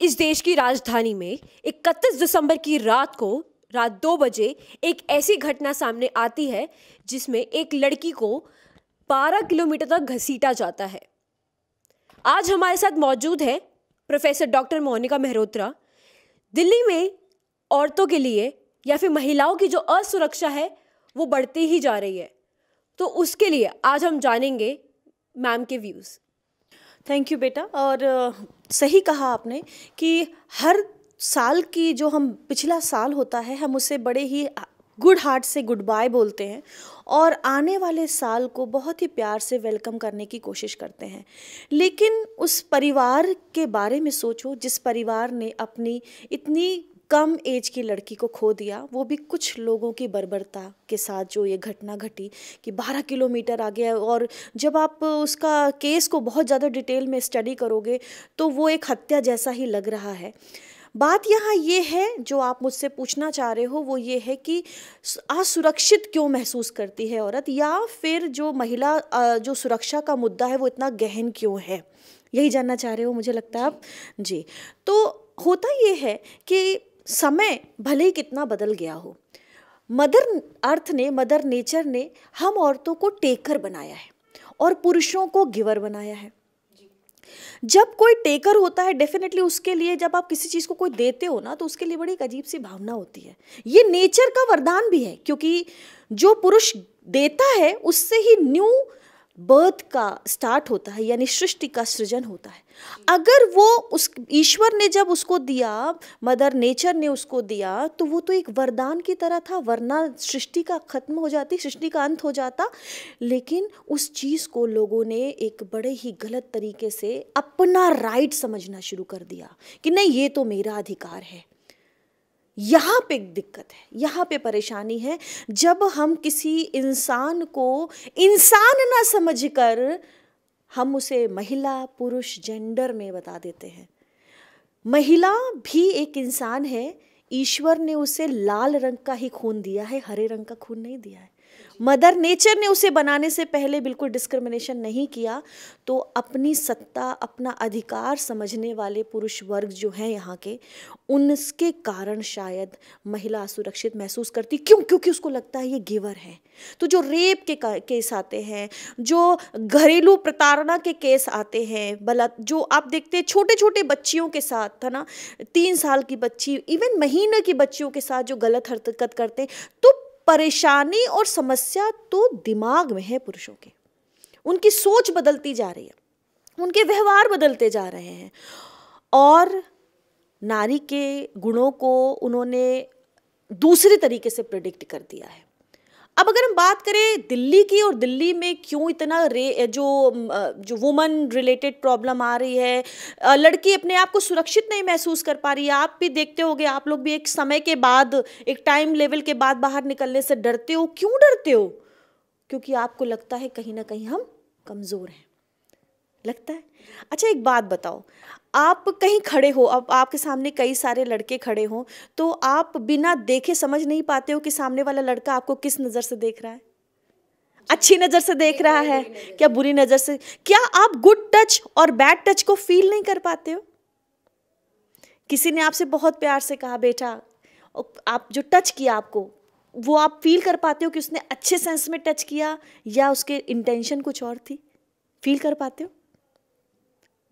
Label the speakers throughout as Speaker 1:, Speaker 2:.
Speaker 1: इस देश की राजधानी में 31 दिसंबर की रात को रात दो बजे एक ऐसी घटना सामने आती है जिसमें एक लड़की को 12 किलोमीटर तक घसीटा जाता है आज हमारे साथ मौजूद है प्रोफेसर डॉक्टर मोनिका मेहरोत्रा दिल्ली में औरतों के लिए या फिर महिलाओं की जो असुरक्षा है वो बढ़ती ही जा रही है तो उसके लिए आज हम जानेंगे मैम के व्यूज़ थैंक यू बेटा और
Speaker 2: सही कहा आपने कि हर साल की जो हम पिछला साल होता है हम उसे बड़े ही गुड हार्ट से गुड बाय बोलते हैं और आने वाले साल को बहुत ही प्यार से वेलकम करने की कोशिश करते हैं लेकिन उस परिवार के बारे में सोचो जिस परिवार ने अपनी इतनी कम एज की लड़की को खो दिया वो भी कुछ लोगों की बर्बरता के साथ जो ये घटना घटी कि 12 किलोमीटर आ गया और जब आप उसका केस को बहुत ज़्यादा डिटेल में स्टडी करोगे तो वो एक हत्या जैसा ही लग रहा है बात यहाँ ये है जो आप मुझसे पूछना चाह रहे हो वो ये है कि असुरक्षित क्यों महसूस करती है औरत या फिर जो महिला जो सुरक्षा का मुद्दा है वो इतना गहन क्यों है यही जानना चाह रहे हो मुझे लगता है आप जी तो होता ये है कि समय भले ही कितना बदल गया हो मदर अर्थ ने मदर नेचर ने हम औरतों को टेकर बनाया है और पुरुषों को गिवर बनाया है जब कोई टेकर होता है डेफिनेटली उसके लिए जब आप किसी चीज़ को कोई देते हो ना तो उसके लिए बड़ी एक अजीब सी भावना होती है ये नेचर का वरदान भी है क्योंकि जो पुरुष देता है उससे ही न्यू बर्थ का स्टार्ट होता है यानी सृष्टि का सृजन होता है अगर वो उस ईश्वर ने जब उसको दिया मदर नेचर ने उसको दिया तो वो तो एक वरदान की तरह था वरना सृष्टि का खत्म हो जाती सृष्टि का अंत हो जाता लेकिन उस चीज़ को लोगों ने एक बड़े ही गलत तरीके से अपना राइट समझना शुरू कर दिया कि नहीं ये तो मेरा अधिकार है यहाँ पे दिक्कत है यहाँ पे परेशानी है जब हम किसी इंसान को इंसान ना समझकर हम उसे महिला पुरुष जेंडर में बता देते हैं महिला भी एक इंसान है ईश्वर ने उसे लाल रंग का ही खून दिया है हरे रंग का खून नहीं दिया है मदर नेचर ने उसे बनाने से पहले बिल्कुल डिस्क्रिमिनेशन नहीं किया तो अपनी सत्ता अपना अधिकार समझने वाले पुरुष वर्ग जो हैं यहाँ के उनके कारण शायद महिला असुरक्षित महसूस करती क्यों क्योंकि उसको लगता है ये गिवर है तो जो रेप के केस आते हैं जो घरेलू प्रताड़ना के केस आते हैं बला जो आप देखते हैं छोटे छोटे बच्चियों के साथ है ना तीन साल की बच्ची इवन महीने की बच्चियों के साथ जो गलत हरकत करते हैं तो परेशानी और समस्या तो दिमाग में है पुरुषों के उनकी सोच बदलती जा रही है उनके व्यवहार बदलते जा रहे हैं और नारी के गुणों को उन्होंने दूसरे तरीके से प्रिडिक्ट कर दिया है अब अगर हम बात करें दिल्ली की और दिल्ली में क्यों इतना रे जो जो वुमन रिलेटेड प्रॉब्लम आ रही है लड़की अपने आप को सुरक्षित नहीं महसूस कर पा रही है आप भी देखते होगे आप लोग भी एक समय के बाद एक टाइम लेवल के बाद बाहर निकलने से डरते हो क्यों डरते हो क्योंकि आपको लगता है कहीं ना कहीं हम कमज़ोर हैं लगता है अच्छा एक बात बताओ आप कहीं खड़े हो अब आपके सामने कई सारे लड़के खड़े हों तो आप बिना देखे समझ नहीं पाते हो कि सामने वाला लड़का आपको किस नज़र से देख रहा है अच्छी नज़र से देख रहा है क्या बुरी नज़र से क्या आप गुड टच और बैड टच को फील नहीं कर पाते हो किसी ने आपसे बहुत प्यार से कहा बेटा आप जो टच किया आपको वो आप फील कर पाते हो कि उसने अच्छे सेंस में टच किया या उसके इंटेंशन कुछ और थी फील कर पाते हो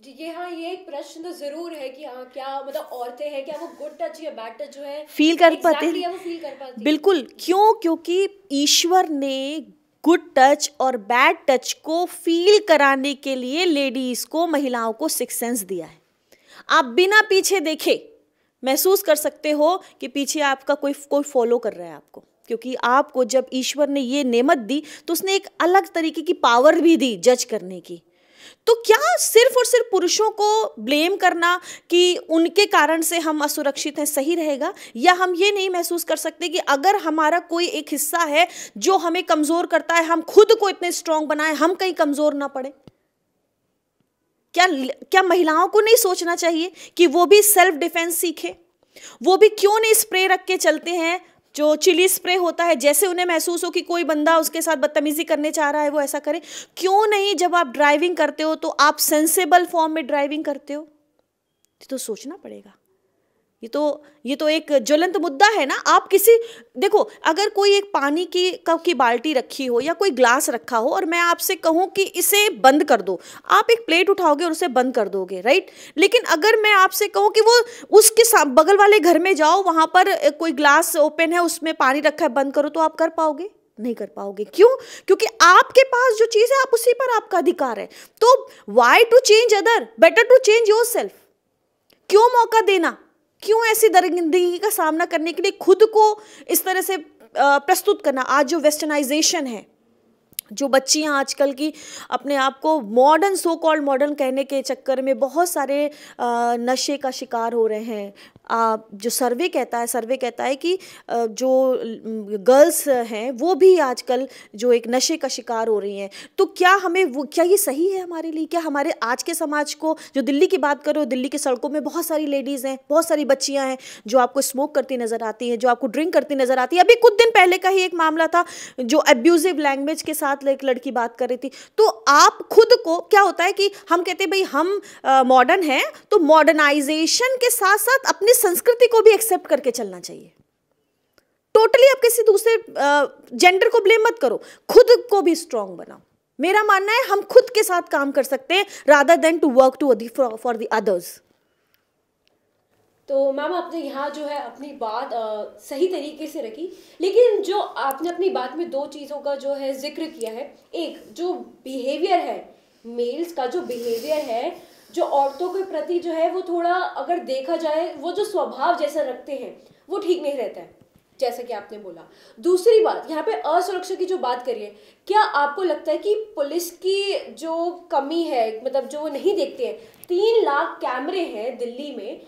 Speaker 1: ये हाँ ये एक प्रश्न तो जरूर है कि हाँ क्या मतलब औरतें हैं क्या वो गुड टच या बैड टच जो है फील कर पाती है वो फील कर पाते
Speaker 2: बिल्कुल क्यों क्योंकि ईश्वर ने गुड टच और बैड टच को फील कराने के लिए लेडीज को महिलाओं को सिक्स सेंस दिया है आप बिना पीछे देखे महसूस कर सकते हो कि पीछे आपका कोई कोई फॉलो कर रहा है आपको क्योंकि आपको जब ईश्वर ने ये नेमत दी तो उसने एक अलग तरीके की पावर भी दी जज करने की तो क्या सिर्फ और सिर्फ पुरुषों को ब्लेम करना कि उनके कारण से हम असुरक्षित हैं सही रहेगा या हम ये नहीं महसूस कर सकते कि अगर हमारा कोई एक हिस्सा है जो हमें कमज़ोर करता है हम खुद को इतने स्ट्रांग बनाए हम कहीं कमज़ोर ना पड़े क्या क्या महिलाओं को नहीं सोचना चाहिए कि वो भी सेल्फ डिफेंस सीखे वो भी क्यों नहीं स्प्रे रख के चलते हैं जो चिली स्प्रे होता है जैसे उन्हें महसूस हो कि कोई बंदा उसके साथ बदतमीजी करने चाह रहा है वो ऐसा करे क्यों नहीं जब आप ड्राइविंग करते हो तो आप सेंसेबल फॉर्म में ड्राइविंग करते हो तो सोचना पड़ेगा ये तो ये तो एक ज्वलंत मुद्दा है ना आप किसी देखो अगर कोई एक पानी की कप की बाल्टी रखी हो या कोई ग्लास रखा हो और मैं आपसे कहूँ कि इसे बंद कर दो आप एक प्लेट उठाओगे और उसे बंद कर दोगे राइट लेकिन अगर मैं आपसे कहूँ कि वो उसके बगल वाले घर में जाओ वहाँ पर कोई ग्लास ओपन है उसमें पानी रखा है बंद करो तो आप कर पाओगे नहीं कर पाओगे क्यों क्योंकि आपके पास जो चीज़ है आप उसी पर आपका अधिकार है तो why to change other better to change yourself क्यों मौका देना क्यों ऐसी दरिंदगी का सामना करने के लिए खुद को इस तरह से प्रस्तुत करना आज जो वेस्टर्नाइजेशन है जो बच्चियां आजकल की अपने आप को मॉडर्न सो कॉल्ड मॉडर्न कहने के चक्कर में बहुत सारे नशे का शिकार हो रहे हैं जो सर्वे कहता है सर्वे कहता है कि जो गर्ल्स हैं वो भी आजकल जो एक नशे का शिकार हो रही हैं तो क्या हमें वो क्या ये सही है हमारे लिए क्या हमारे आज के समाज को जो दिल्ली की बात करो दिल्ली के सड़कों में बहुत सारी लेडीज़ हैं बहुत सारी बच्चियाँ हैं जो आपको स्मोक करती नज़र आती हैं जो आपको ड्रिंक करती नज़र आती है अभी कुछ दिन पहले का ही एक मामला था जो एब्यूजिव लैंग्वेज के साथ एक लड़की बात कर रही थी तो आप खुद को क्या होता है कि हम कहते हैं भाई हम मॉडर्न हैं तो मॉडर्नाइजेशन के साथ साथ अपने संस्कृति को भी एक्सेप्ट करके चलना चाहिए टोटली आप किसी दूसरे जेंडर को ब्लेम मत करो खुद को भी स्ट्रांग बनाओ मेरा मानना है हम खुद के साथ काम कर सकते हैं rather than to work to for the others
Speaker 1: तो मैम आपने यहाँ जो है अपनी बात आ, सही तरीके से रखी लेकिन जो आपने अपनी बात में दो चीज़ों का जो है जिक्र किया है एक जो बिहेवियर है मेल्स का जो बिहेवियर है जो औरतों के प्रति जो है वो थोड़ा अगर देखा जाए वो जो स्वभाव जैसा रखते हैं वो ठीक नहीं रहता है जैसा कि आपने बोला दूसरी बात यहाँ पे असुरक्षा की जो बात करिए क्या आपको लगता है कि पुलिस की जो कमी है मतलब जो नहीं देखते हैं तीन लाख कैमरे हैं दिल्ली में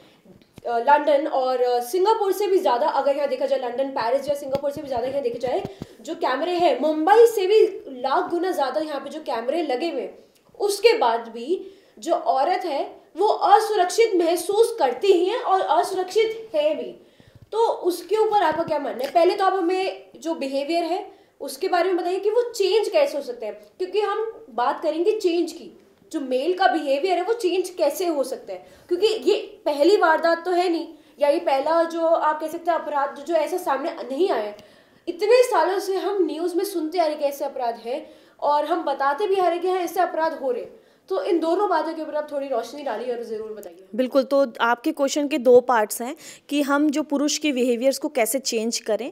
Speaker 1: लंदन और सिंगापुर से भी ज़्यादा अगर यहाँ देखा जाए लंदन पेरिस या सिंगापुर से भी ज़्यादा यहाँ देखा जाए जो कैमरे हैं मुंबई से भी लाख गुना ज़्यादा यहाँ पे जो कैमरे लगे हुए उसके बाद भी जो औरत है वो असुरक्षित महसूस करती ही है और असुरक्षित है भी तो उसके ऊपर आपका क्या मानना है पहले तो आप हमें जो बिहेवियर है उसके बारे में बताइए कि वो चेंज कैसे हो सकते हैं क्योंकि हम बात करेंगे चेंज की जो मेल का बिहेवियर है वो चेंज कैसे हो सकता है क्योंकि ये पहली वारदात तो है नहीं या ये पहला जो आप कह सकते हैं अपराध जो ऐसा सामने नहीं आया इतने सालों से हम न्यूज़ में सुनते आ रहे कि ऐसे अपराध हैं और हम बताते भी आ रहे कि हाँ ऐसे अपराध हो रहे हैं तो इन दोनों बातों के ऊपर आप थोड़ी रोशनी डालिए और ज़रूर
Speaker 2: बताइए बिल्कुल तो आपके क्वेश्चन के दो पार्ट्स हैं कि हम जो पुरुष के बिहेवियर्स को कैसे चेंज करें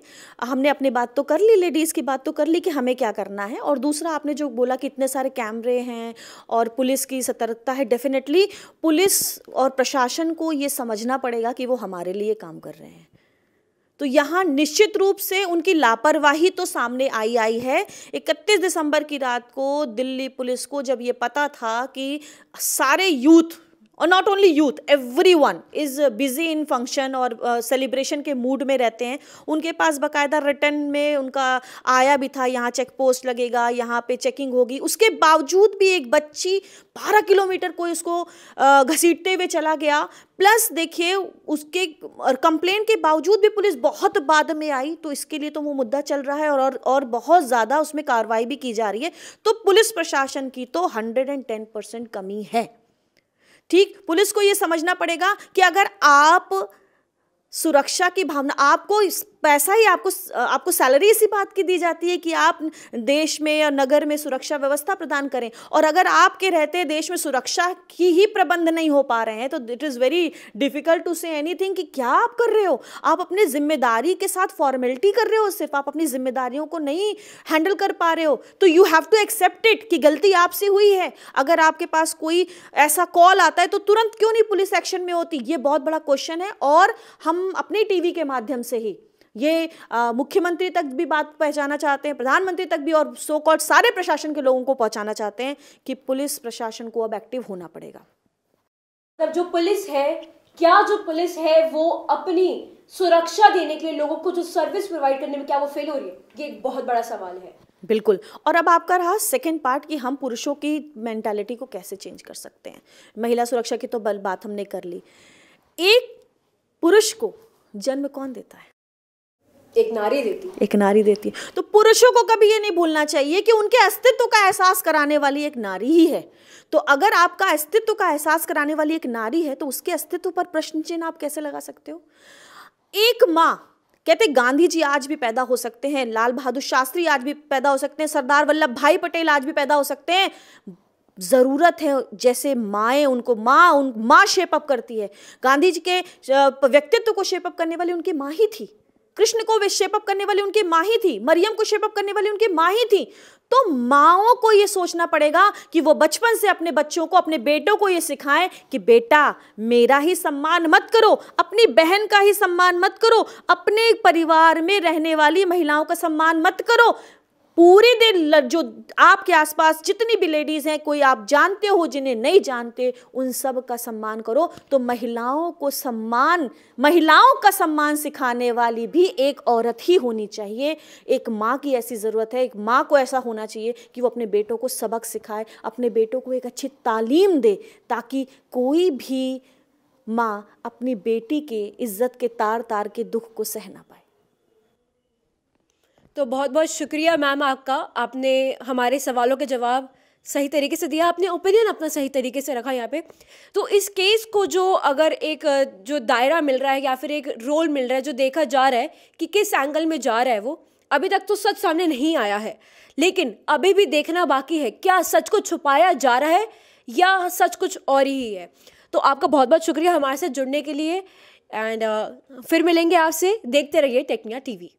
Speaker 2: हमने अपनी बात तो कर ली लेडीज़ की बात तो कर ली कि हमें क्या करना है और दूसरा आपने जो बोला कि इतने सारे कैमरे हैं और पुलिस की सतर्कता है डेफिनेटली पुलिस और प्रशासन को ये समझना पड़ेगा कि वो हमारे लिए काम कर रहे हैं तो यहाँ निश्चित रूप से उनकी लापरवाही तो सामने आई आई है 31 दिसंबर की रात को दिल्ली पुलिस को जब ये पता था कि सारे यूथ और not only youth everyone is busy in function और सेलिब्रेशन के मूड में रहते हैं उनके पास बाकायदा रिटर्न में उनका आया भी था यहाँ चेक पोस्ट लगेगा यहाँ पे चेकिंग होगी उसके बावजूद भी एक बच्ची बारह किलोमीटर कोई उसको uh, घसीटते हुए चला गया प्लस देखिए उसके कंप्लेन के बावजूद भी पुलिस बहुत बाद में आई तो इसके लिए तो वो मुद्दा चल रहा है और और, और बहुत ज़्यादा उसमें कार्रवाई भी की जा रही है तो पुलिस प्रशासन की तो हंड्रेड एंड टेन परसेंट कमी है ठीक पुलिस को यह समझना पड़ेगा कि अगर आप सुरक्षा की भावना आपको पैसा तो ही आपको आपको सैलरी इसी बात की दी जाती है कि आप देश में या नगर में सुरक्षा व्यवस्था प्रदान करें और अगर आपके रहते देश में सुरक्षा की ही प्रबंध नहीं हो पा रहे हैं तो it is very difficult to say anything कि क्या आप कर रहे हो आप अपने जिम्मेदारी के साथ फॉर्मेलिटी कर रहे हो सिर्फ आप अपनी जिम्मेदारियों को नहीं हैंडल कर पा रहे हो तो you have to accept it कि गलती आपसे हुई है अगर आपके पास कोई ऐसा कॉल आता है तो तुरंत क्यों नहीं पुलिस एक्शन में होती ये बहुत बड़ा क्वेश्चन है और हम अपने टीवी के माध्यम से ही ये मुख्यमंत्री तक भी बात पहचाना चाहते हैं प्रधानमंत्री तक भी और सो कॉल्ड सारे प्रशासन के लोगों को पहुंचाना चाहते हैं कि पुलिस प्रशासन को अब एक्टिव होना पड़ेगा तब
Speaker 1: मतलब जो पुलिस है क्या जो पुलिस है वो अपनी सुरक्षा देने के लिए लोगों को जो सर्विस प्रोवाइड करने में क्या वो फेल हो रही है ये एक बहुत बड़ा सवाल है बिल्कुल और अब आपका रहा
Speaker 2: सेकंड पार्ट कि हम पुरुषों की मेंटालिटी को कैसे चेंज कर सकते हैं महिला सुरक्षा की तो बल बात हमने कर ली एक पुरुष को जन्म कौन देता है एक नारी देती एक नारी देती है तो पुरुषों को कभी ये नहीं भूलना चाहिए कि उनके अस्तित्व का एहसास कराने वाली एक नारी ही है तो अगर आपका अस्तित्व का एहसास कराने वाली एक नारी है तो उसके अस्तित्व पर प्रश्न चिन्ह आप कैसे लगा सकते हो एक माँ कहते गांधी जी आज भी पैदा हो सकते हैं लाल बहादुर शास्त्री आज भी पैदा हो सकते हैं सरदार वल्लभ भाई पटेल आज भी पैदा हो सकते हैं ज़रूरत है जैसे माएँ उनको माँ उन माँ शेपअप करती है गांधी जी के व्यक्तित्व को शेपअप करने वाली उनकी माँ ही थी कृष्ण को वे शेपअप करने वाली उनकी माँ ही थी मरियम को शेपअप करने वाली उनकी माँ ही थी तो माओ को ये सोचना पड़ेगा कि वो बचपन से अपने बच्चों को अपने बेटों को ये सिखाएं कि बेटा मेरा ही सम्मान मत करो अपनी बहन का ही सम्मान मत करो अपने परिवार में रहने वाली महिलाओं का सम्मान मत करो पूरे दिन जो आपके आसपास जितनी भी लेडीज़ हैं कोई आप जानते हो जिन्हें नहीं जानते उन सब का सम्मान करो तो महिलाओं को सम्मान महिलाओं का सम्मान सिखाने वाली भी एक औरत ही होनी चाहिए एक माँ की ऐसी ज़रूरत है एक माँ को ऐसा होना चाहिए कि वो अपने बेटों को सबक सिखाए अपने बेटों को एक अच्छी तालीम दे ताकि कोई भी
Speaker 1: माँ अपनी बेटी के इज्जत के तार तार के दुख को सह ना पाए तो बहुत बहुत शुक्रिया मैम आपका आपने हमारे सवालों के जवाब सही तरीके से दिया आपने ओपिनियन अपना सही तरीके से रखा यहाँ पे तो इस केस को जो अगर एक जो दायरा मिल रहा है या फिर एक रोल मिल रहा है जो देखा जा रहा है कि किस एंगल में जा रहा है वो अभी तक तो सच सामने नहीं आया है लेकिन अभी भी देखना बाकी है क्या सच को छुपाया जा रहा है या सच कुछ और ही है तो आपका बहुत बहुत शुक्रिया हमारे साथ जुड़ने के लिए एंड uh, फिर मिलेंगे आपसे देखते रहिए टेक्निया टीवी